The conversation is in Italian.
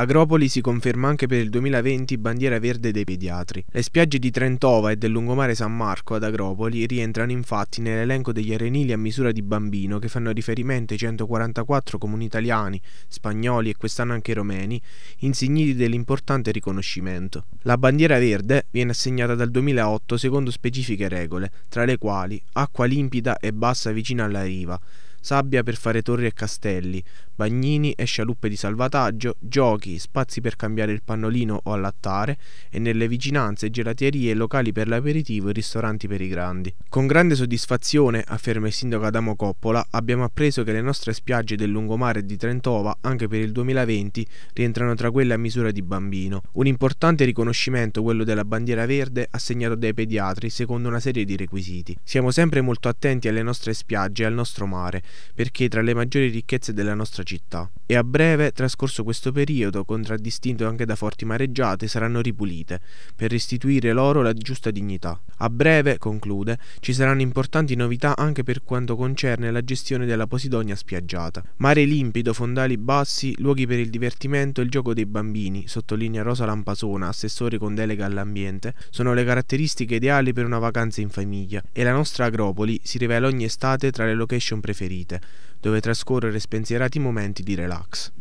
Agropoli si conferma anche per il 2020 bandiera verde dei pediatri. Le spiagge di Trentova e del lungomare San Marco ad Agropoli rientrano infatti nell'elenco degli arenili a misura di bambino che fanno riferimento ai 144 comuni italiani, spagnoli e quest'anno anche romeni, insigniti dell'importante riconoscimento. La bandiera verde viene assegnata dal 2008 secondo specifiche regole, tra le quali acqua limpida e bassa vicino alla riva, sabbia per fare torri e castelli, bagnini e scialuppe di salvataggio, giochi, spazi per cambiare il pannolino o allattare e nelle vicinanze gelaterie, locali per l'aperitivo e ristoranti per i grandi. Con grande soddisfazione, afferma il sindaco Adamo Coppola, abbiamo appreso che le nostre spiagge del lungomare di Trentova, anche per il 2020, rientrano tra quelle a misura di bambino. Un importante riconoscimento, quello della bandiera verde, assegnato dai pediatri secondo una serie di requisiti. Siamo sempre molto attenti alle nostre spiagge e al nostro mare, perché tra le maggiori ricchezze della nostra città. E a breve, trascorso questo periodo, contraddistinto anche da forti mareggiate, saranno ripulite, per restituire loro la giusta dignità. A breve, conclude, ci saranno importanti novità anche per quanto concerne la gestione della Posidonia spiaggiata. Mare limpido, fondali bassi, luoghi per il divertimento e il gioco dei bambini, sottolinea Rosa Lampasona, assessore con delega all'ambiente, sono le caratteristiche ideali per una vacanza in famiglia e la nostra agropoli si rivela ogni estate tra le location preferite vite, dove trascorrere spensierati momenti di relax.